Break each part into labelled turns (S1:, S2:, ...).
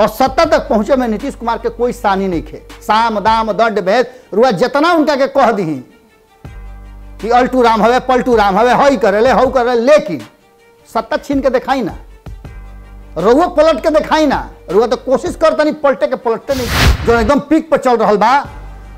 S1: और सत्ता तक पहुंचे में नीतीश कुमार के कोई सानी नहीं थे साम दाम दंड भेद रुआ जितना उनका के कह दी कि अल्टू राम हवे पलटू राम हवे हई करे ले हऊ करे लेकिन सत्ता छीन के दिखाई ना रुआ पलट के दिखाई ना रुआ तो कोशिश कर तनी पलटे के पलटते नहीं जो एकदम पीक पर चल रहा बा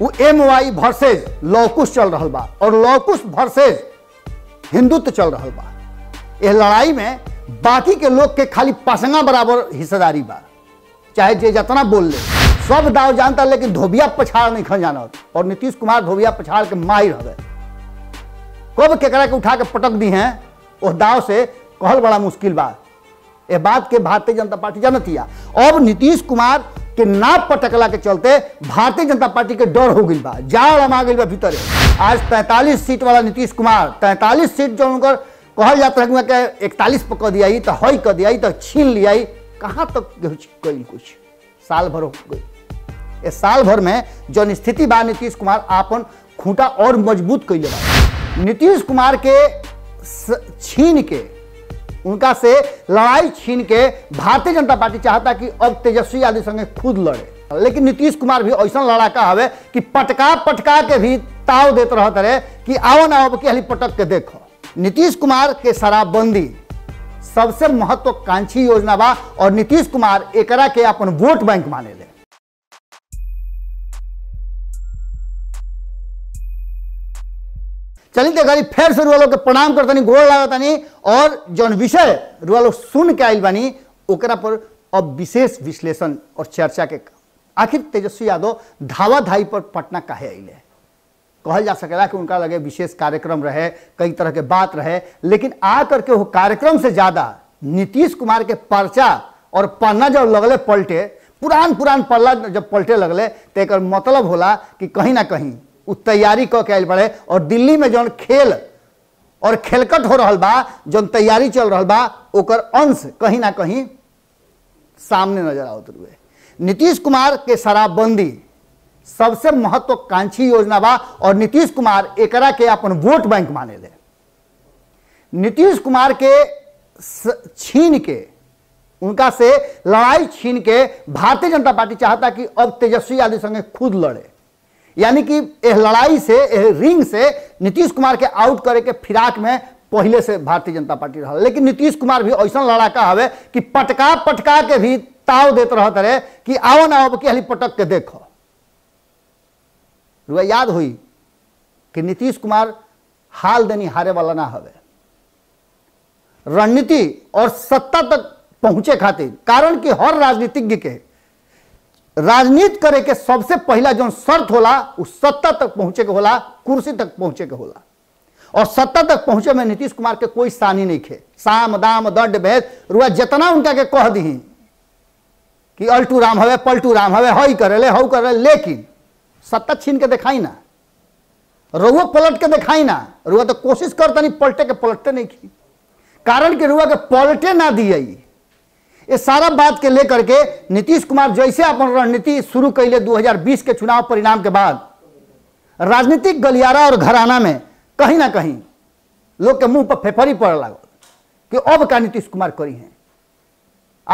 S1: वो एम वाई वर्सेज लौकुश चल रहा बा और लौकुश वर्सेज हिंदुत्व चल रहा बा यह लड़ाई में बाकी के लोग के खाली पसंगा बराबर हिस्सेदारी बा चाहे जे जितना बोल ले सब दाव जानता लेकिन धोबिया पछाड़ नहीं खन जाना और नीतीश कुमार धोबिया पछाड़ के माय रह गए कब केकरा के उठा के पटक दी हैं वह दाव से कहल बड़ा मुश्किल बा ये बात के भारतीय जनता पार्टी है अब नीतीश कुमार के ना पटकला के चलते भारतीय जनता पार्टी के डर हो गई बा जाड़ हम आ गई बा भीतर आज तैंतालीस सीट वाला नीतीश कुमार तैंतालीस सीट जो उनका कहल जाता है कि इकतालीस पर कह दिया तो हई कह दिया तो छीन लिया कहाँ तक गई कुछ साल भर हो गई ये साल भर में जन स्थिति बा नीतीश कुमार अपन खूंटा और मजबूत कैले बा नीतीश कुमार के छीन के उनका से लड़ाई छीन के भारतीय जनता पार्टी चाहता कि अब तेजस्वी यादव संगे खुद लड़े लेकिन नीतीश कुमार भी ऐसा लड़ाका हवे कि पटका पटका के भी ताव देते रहते रहे कि आओ ना आओ कि हली पटक के देखो नीतीश कुमार के शराबबंदी सबसे महत्वाकांक्षी योजना बा और नीतीश कुमार एकरा के अपन वोट बैंक माने ले चलिए तो फिर से रुआ लोग प्रणाम करतनी गोड़ लागतनी और जो विषय रुआ लोग सुन के आयल बानी ओकरा पर अब विशेष विश्लेषण और चर्चा के आखिर तेजस्वी यादव धावा धाई पर पटना काहे है कहल तो जा सकेला कि उनका लगे विशेष कार्यक्रम रहे कई तरह के बात रहे लेकिन आ करके वो कार्यक्रम से ज़्यादा नीतीश कुमार के पर्चा और पन्ना जब लगले पलटे पुरान पुरान पल्ला जब पलटे लगले तो एक मतलब होला कि कहीं ना कहीं उ तैयारी कह के आए बड़े और दिल्ली में जौन खेल और खेलकट हो रहा बा जौन तैयारी चल रहा बा ओकर अंश कहीं ना कहीं सामने नजर आवत हुए नीतीश कुमार के शराबबंदी सबसे महत्वाकांक्षी योजना बा और नीतीश कुमार एकरा के अपन वोट बैंक माने ले नीतीश कुमार के छीन के उनका से लड़ाई छीन के भारतीय जनता पार्टी चाहता कि अब तेजस्वी यादव संगे खुद लड़े यानी कि यह लड़ाई से यह रिंग से नीतीश कुमार के आउट करे के फिराक में पहले से भारतीय जनता पार्टी रहा लेकिन नीतीश कुमार भी ऐसा लड़ाका हवे कि पटका पटका के भी ताव देते रहते रहे कि आओ ना आओ कि हली पटक के देखो रुआ याद हुई कि नीतीश कुमार हाल देनी हारे वाला ना हवे रणनीति और सत्ता तक पहुंचे खातिर कारण कि हर राजनीतिज्ञ के राजनीति करे के सबसे पहला जो शर्त होला उ सत्ता तक पहुंचे के होला कुर्सी तक पहुंचे के होला और सत्ता तक पहुंचे में नीतीश कुमार के कोई सानी नहीं खे साम दाम दंड भेद रुआ जितना उनका के कह दी कि अल्टू राम हवे पलटू राम हवे हई करे ले हऊ करे लेकिन सत्ता छीन के देखाई ना रुआ पलट के देखाई ना रुआ तो कोशिश कर तनी पलटे के पलटते नहीं की कारण कि रुआ के पलटे ना दिए ये सारा बात के लेकर के नीतीश कुमार जैसे अपन रणनीति शुरू कैले 2020 के चुनाव परिणाम के बाद राजनीतिक गलियारा और घराना में कहीं ना कहीं लोग के मुंह पर फेफरी पड़ लगा कि अब का नीतीश कुमार करी है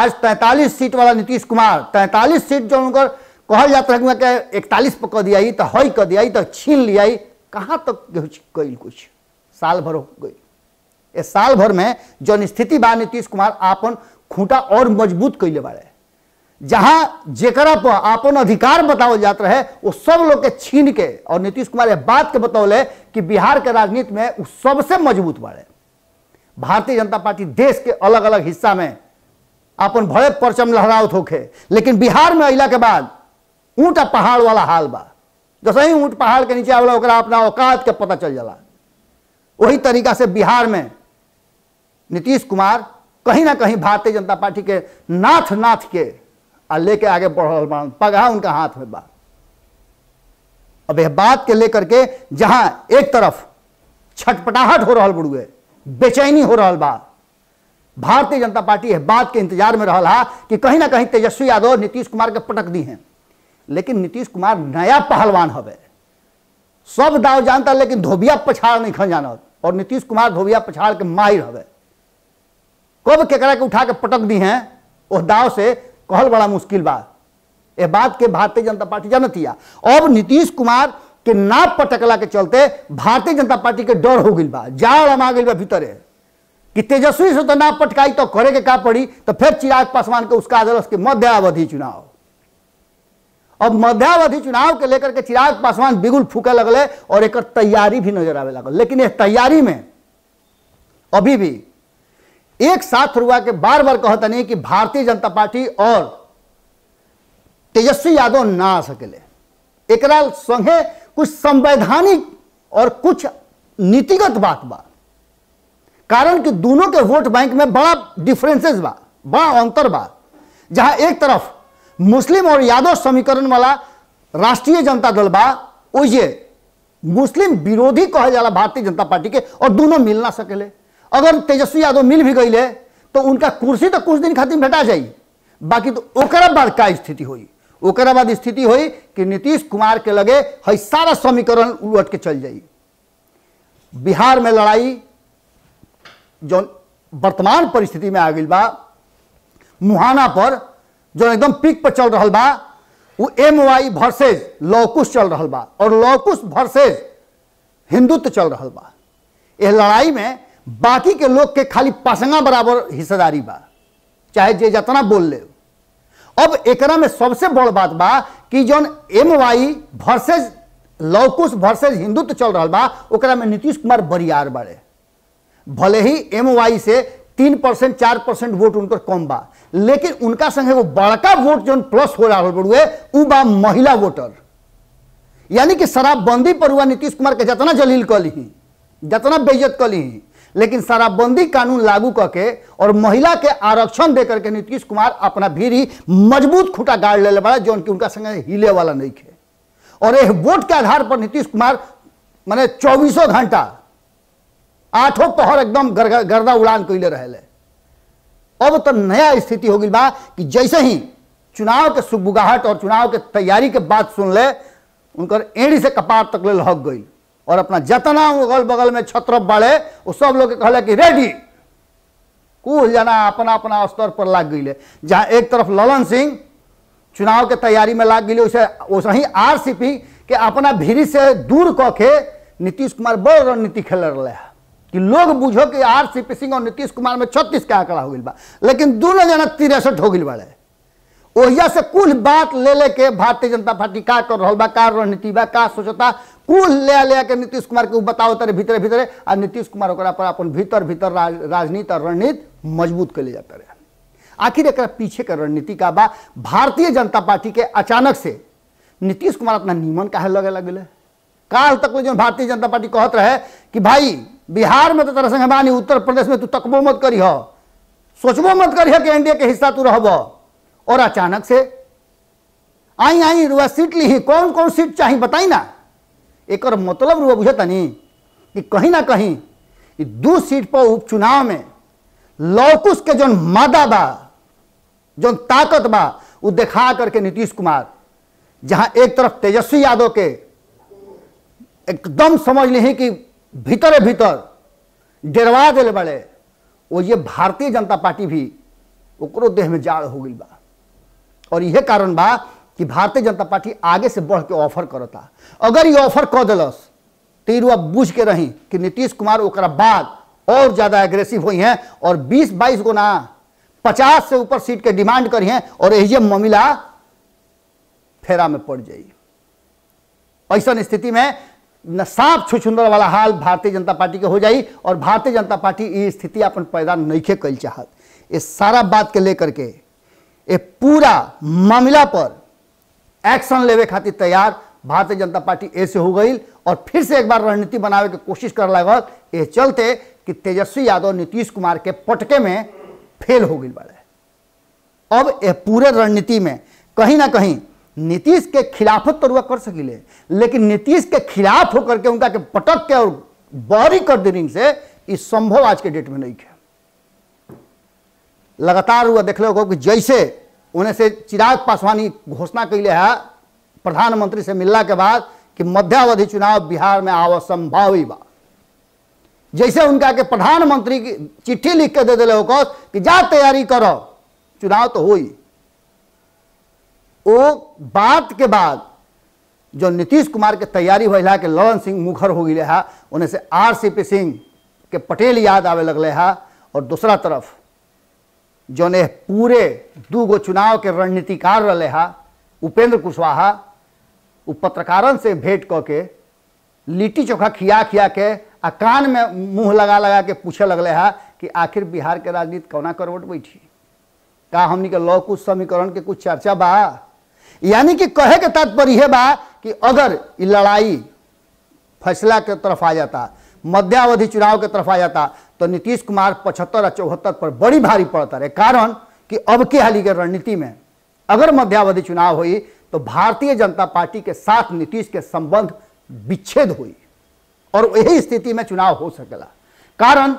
S1: आज 43 सीट वाला नीतीश कुमार 43 सीट जो उनका कह यात्रा के इकतालीस पर कह दिया तो हई कह दिया तो छीन लिया कहाँ तक तो गई कुछ साल भर हो गई ए साल भर में जौन स्थिति बा नीतीश कुमार अपन खूंटा और मजबूत कैले बाड़े जहाँ जरा पर अपन अधिकार बतावल जात रहे वो सब लोग के छीन के और नीतीश कुमार ये बात के बतौले कि बिहार के राजनीति में वो सबसे मजबूत बड़े भारतीय जनता पार्टी देश के अलग अलग हिस्सा में अपन भरे परचम लहरावत होके लेकिन बिहार में अला के बाद ऊँट आ पहाड़ वाला हाल बा जैसे ही ऊँट पहाड़ के नीचे आवेला ओकरा अपना औकात के पता चल जाला वही तरीका से बिहार में नीतीश कुमार कहीं ना कहीं भारतीय जनता पार्टी के नाथ नाथ के आ लेके आगे बढ़ रहा पगहा उनका हाथ में बा अब यह बात के लेकर के जहां एक तरफ छटपटाहट हो रहा बुड़ुए बेचैनी हो रहा बा भारतीय जनता पार्टी यह बात के इंतजार में रहा कि कहीं ना कहीं तेजस्वी यादव नीतीश कुमार के पटक दी हैं लेकिन नीतीश कुमार नया पहलवान हवे सब दाव जानता लेकिन धोबिया पछाड़ नहीं खन जानत और नीतीश कुमार धोबिया पछाड़ के माहिर हवे कब केकरा के उठा के पटक दी हैं उस दाव से कहल बड़ा मुश्किल बा ए बात के भारतीय जनता पार्टी है अब नीतीश कुमार के ना पटकला के चलते भारतीय जनता पार्टी के डर हो गई बा जाड़ आ गई बा कि तेजस्वी से तो ना पटकाई तो करे के का पड़ी तो फिर चिराग पासवान के उसका अदालत के अवधि चुनाव अब मध्यावधि चुनाव के लेकर के चिराग पासवान बिगुल फूके लगले और एक तैयारी भी नजर आवे लगल लेकिन इस तैयारी में अभी भी एक साथ रुआ के बार बार नहीं कि भारतीय जनता पार्टी और तेजस्वी यादव ना आ सके एक संगे कुछ संवैधानिक और कुछ नीतिगत बात बा कारण कि दोनों के वोट बैंक में बड़ा डिफरेंसेस बा बड़ा अंतर बा जहां एक तरफ मुस्लिम और यादव समीकरण वाला राष्ट्रीय जनता दल बा मुस्लिम विरोधी कहा जाला भारतीय जनता पार्टी के और दोनों मिल ना सकेले अगर तेजस्वी यादव मिल भी गई तो उनका कुर्सी तो कुछ दिन खातिर भेटा जाई बाकी तो बाद का स्थिति हुई बाद स्थिति हुई कि नीतीश कुमार के लगे है सारा समीकरण उलट के चल जाई बिहार में लड़ाई जो वर्तमान परिस्थिति में आ गई बा मुहाना पर जो एकदम पिक पर चल रहा बा वो एम वाई वर्सेज लौकुश चल रहा बा और लौकुश वर्सेज हिंदुत्व चल रहा बा यह लड़ाई में बाकी के लोग के खाली पसंगा बराबर हिस्सेदारी बा चाहे जे जितना बोल ले अब एकरा में सबसे बड़ बात बा कि जौन M Y versus Luvkush versus Hindutva चल रहा बा ओकरा में नीतीश कुमार बरियार बड़े भले ही एम वाई से तीन परसेंट चार परसेंट वोट उनकर कम बा लेकिन उनका संगे वो बड़का वोट जो प्लस हो रहा बड़ुए बा महिला वोटर यानी कि शराबबंदी पर हुआ नीतीश कुमार के जितना जलील ही जितना बेइज्जत ही लेकिन शराबबंदी कानून लागू करके और महिला के आरक्षण देकर के नीतीश कुमार अपना भीड़ मजबूत खूटा गाड़ ले बड़ा जो उनका संगे हिले वाला नहीं थे और यह वोट के आधार पर नीतीश कुमार मैंने चौबीसों घंटा आठों पहर एकदम गर्दा उड़ान कैले रहे अब तो नया स्थिति हो गई बा कि जैसे ही चुनाव के सुबुगाहट और चुनाव के तैयारी के बात सुन ले उनकर एड़ी से कपार तक ले लहक गई और अपना जतना अगल बगल में छत्र बाड़े वो सब लोग कहले कि रेडी कुल जना अपना अपना स्तर पर लाग गई जहाँ एक तरफ ललन सिंह चुनाव के तैयारी में लाग गई उसे वैसे ही आर सी पी के अपना भीड़ी से दूर कह के नीतीश कुमार बड़ रणनीति खेल रहा है कि लोग बुझो कि आर सी पी सिंह और नीतीश कुमार में छत्तीस का आंकड़ा हो गई बा लेकिन दोनों जना तिरसठ हो गई बड़े ओहिया से कुल बात ले लेके भारतीय जनता पार्टी का कर रहा बा का रणनीति बा का सोचता कुल ले ले के नीतीश कुमार के बताओ तेरे भीतरे भीतरे आ नीतीश कुमार पर अपन भीतर भीतर राज, राजनीति और रणनीति मजबूत कर ले जाता रहे आखिर एक पीछे के रणनीति का बा भारतीय जनता पार्टी के अचानक से नीतीश कुमार अपना नीमन काहे लगे लगे काल तक जो भारतीय जनता पार्टी कहत रहे कि भाई बिहार में तो तरह संगे मानी उत्तर प्रदेश में तू तकबो मत करी सोचबो मत करी कि एनडीए के हिस्सा तू रह और अचानक से आई आई रुआ सीट ली कौन कौन सीट चाही बताई ना एक मतलब रुआ बुझे तनी कि कहीं ना कहीं दू सीट पर उपचुनाव में लौकुश के जौन मादा बा जौन ताकत बा वो देखा करके नीतीश कुमार जहां एक तरफ तेजस्वी यादव के एकदम समझ ली कि भीतर भीतर डेरवा दिल बड़े वो ये भारतीय जनता पार्टी भी ओकरो देह में जाड़ हो गई बा और यह कारण बा कि भारतीय जनता पार्टी आगे से बढ़ के ऑफर करता अगर ये ऑफर कर दिलस तो रुआ बुझ के रही कि नीतीश कुमार ओकरा बाद और ज़्यादा एग्रेसिव हुई हैं और 20-22 गो ना पचास से ऊपर सीट के डिमांड करी हैं और यही मामला फेरा में पड़ जाए ऐसा स्थिति में साफ छुछुंदर वाला हाल भारतीय जनता पार्टी के हो जाए और भारतीय जनता पार्टी स्थिति अपन पैदा नहीं कल चाहत ये सारा बात के लेकर के ये पूरा मामला पर एक्शन लेवे खातिर तैयार भारतीय जनता पार्टी ऐसे हो गई और फिर से एक बार रणनीति बनावे के कोशिश कर लगल ये चलते कि तेजस्वी यादव नीतीश कुमार के पटके में फेल हो गई बड़े अब ये पूरे रणनीति में कहीं ना कहीं नीतीश के खिलाफ तो रुआ कर सकिले लेकिन नीतीश के खिलाफ होकर के उनका के पटक के और बहरी कर दे से इस संभव आज के डेट में नहीं है लगातार हुआ देख लो कि जैसे उन्हें से चिराग पासवानी घोषणा लिए है प्रधानमंत्री से मिलने के बाद कि मध्यावधि चुनाव बिहार में संभव ही बा जैसे उनका के प्रधानमंत्री की चिट्ठी लिख के दे दिले हो कि जा तैयारी करो चुनाव तो हो ही वो बात के बाद जो नीतीश कुमार के तैयारी होल के ललन सिंह मुखर हो गए है उन्हें से आर सी पी सिंह के पटेल याद आवे लगल है और दूसरा तरफ जो ने पूरे गो चुनाव के रणनीतिकार रहे है उपेंद्र कुशवाहा उ पत्रकारन से भेंट क के लिट्टी चोखा खिया खिया के आ कान में मुंह लगा लगा के पूछे लगले है कि आखिर बिहार के राजनीति कोना करवट बैठी का हमनिक लौकुश कुछ समीकरण के कुछ चर्चा बा यानी कि कहे के तात्पर्य यह बा कि अगर लड़ाई फैसला के तरफ आ जाता मध्यावधि चुनाव के तरफ आ जाता तो नीतीश कुमार पचहत्तर और चौहत्तर पर बड़ी भारी पड़ता रहे कारण कि अब के हाली के रणनीति में अगर मध्यावधि चुनाव हुई तो भारतीय जनता पार्टी के साथ नीतीश के संबंध विच्छेद हुई और यही स्थिति में चुनाव हो सकेला कारण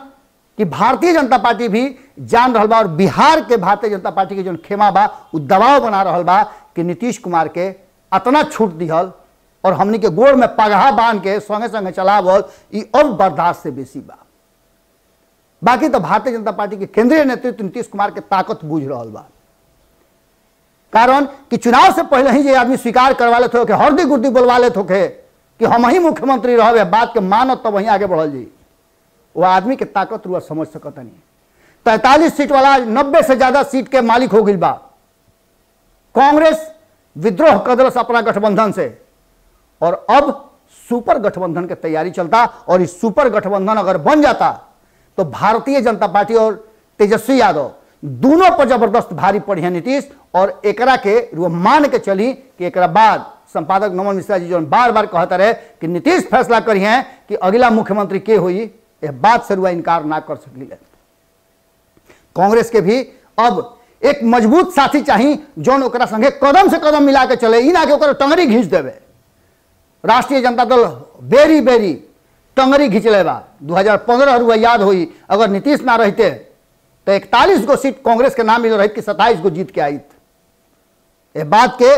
S1: कि भारतीय जनता पार्टी भी जान रहा बा और बिहार के भारतीय जनता पार्टी के जो खेमा बा दबाव बना रहा बा कि नीतीश कुमार के अतना छूट दिहल और हमने के गोर में पगहा बांध के संगे संगे चलावल ये अब बर्दाश्त से बेसी बा बाकी तो भारतीय जनता पार्टी के केंद्रीय नेतृत्व नीतीश कुमार के ताकत बुझ रहा बा कारण कि चुनाव से पहले ही ये आदमी स्वीकार करवा लेते हो कि हरदी गुर्दी बोलवा लेते हो कि हम ही मुख्यमंत्री रहे बात के मानत तो वहीं आगे बढ़ल जी वो आदमी के ताकत रुआ समझ सकता नहीं तैतालीस सीट वाला नब्बे से ज्यादा सीट के मालिक हो गई बा कांग्रेस विद्रोह कदरस अपना गठबंधन से और अब सुपर गठबंधन की तैयारी चलता और इस सुपर गठबंधन अगर बन जाता तो भारतीय जनता पार्टी और तेजस्वी यादव दोनों पर जबरदस्त भारी पड़ी है नीतीश और एकरा के वो मान के चली कि एक बाद संपादक नमन मिश्रा जी जो बार बार कहते रहे कि नीतीश फैसला करी है कि अगला मुख्यमंत्री के हुई यह बात से इनकार ना कर सकली है कांग्रेस के भी अब एक मजबूत साथी चाही जौन ओकरा संगे कदम से कदम मिला के चले ना कि टंगरी घींच देवे राष्ट्रीय जनता दल बेरी बेरी टंगरी घींच ले बा दू हजार पंद्रह रुआ याद हुई अगर नीतीश ना रहते तो इकतालीस गो सीट कांग्रेस के नाम मिल रही कि सत्ताईस गो जीत के आई ये बात के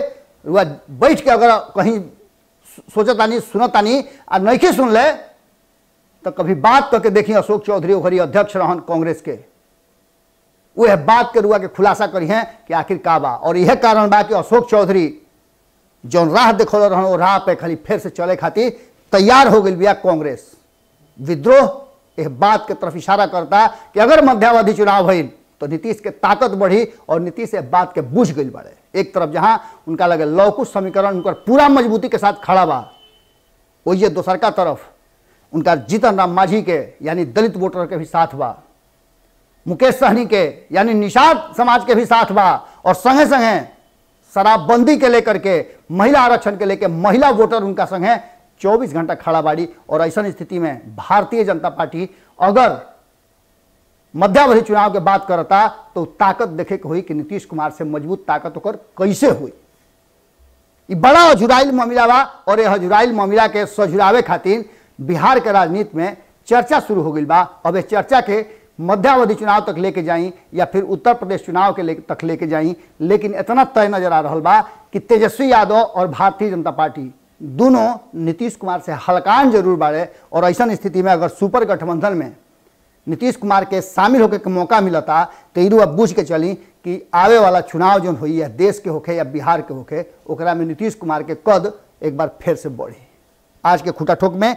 S1: रुआ बैठ के अगर कहीं सुन आनी आ नहीं सुन ले तो कभी बात करके देखी अशोक चौधरी ओखरी अध्यक्ष रहन कांग्रेस के वह बात के रुआ के खुलासा करी है कि आखिर का बा और यह कारण बा कि अशोक चौधरी जौन राह देखल रहा वो राह पे खाली फिर से चले खातिर तैयार हो गई बिया कांग्रेस विद्रोह यह बात के तरफ इशारा करता कि अगर मध्यावधि चुनाव है तो नीतीश के ताकत बढ़ी और नीतीश इस बात के बुझ गई बड़े एक तरफ जहां उनका लगे लौकुश समीकरण उनका पूरा मजबूती के साथ खड़ा बा वही दोसरका तरफ उनका जीतन राम मांझी के यानी दलित वोटर के भी साथ बा मुकेश सहनी के यानी निषाद समाज के भी साथ बा और संगे संगे शराबबंदी के लेकर के महिला आरक्षण के लेकर महिला वोटर उनका संगे 24 चौबीस घंटा खड़ा बाड़ी और ऐसा स्थिति में भारतीय जनता पार्टी अगर मध्यावधि चुनाव के बात करता तो ताकत देखे के हुई कि नीतीश कुमार से मजबूत ताकत होकर कैसे हुई ये बड़ा अजुराइल मामला बा और यह हजुराइल मामिला के सजुरावे खातिर बिहार के राजनीति में चर्चा शुरू हो गई बा अब इस चर्चा के मध्यावधि चुनाव तक लेके जाई या फिर उत्तर प्रदेश चुनाव के ले, तक लेके जाई लेकिन इतना तय नजर आ रहा बा कि तेजस्वी यादव और भारतीय जनता पार्टी दोनों नीतीश कुमार से हलकान जरूर बाड़े और ऐसा स्थिति में अगर सुपर गठबंधन में नीतीश कुमार के शामिल होकर के मौका मिलता तो इरू अब बूझ के चली कि आवे वाला चुनाव जो हो देश के होके या बिहार के होके ओकरा में नीतीश कुमार के कद एक बार फिर से बढ़ी आज के खुटा ठोक में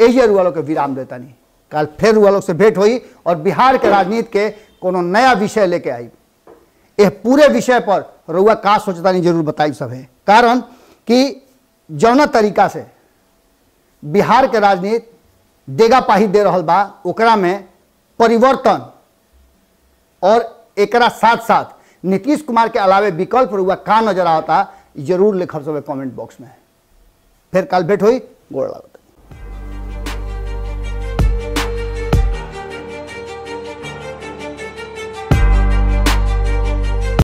S1: यही अरुआलों के विराम देता नहीं कल फिर वो लोग से भेंट हुई और बिहार के राजनीति के कोनो नया विषय लेके आई यह पूरे विषय पर रउआ का सोचता नहीं जरूर बताई सब है कारण कि जौना तरीका से बिहार के राजनीति देगा पाही दे रहा बा ओकरा में परिवर्तन और एकरा साथ साथ नीतीश कुमार के अलावे विकल्प रुआ का नजर आता जरूर लिखब सब कमेंट बॉक्स में फिर कल भेंट हुई गोड़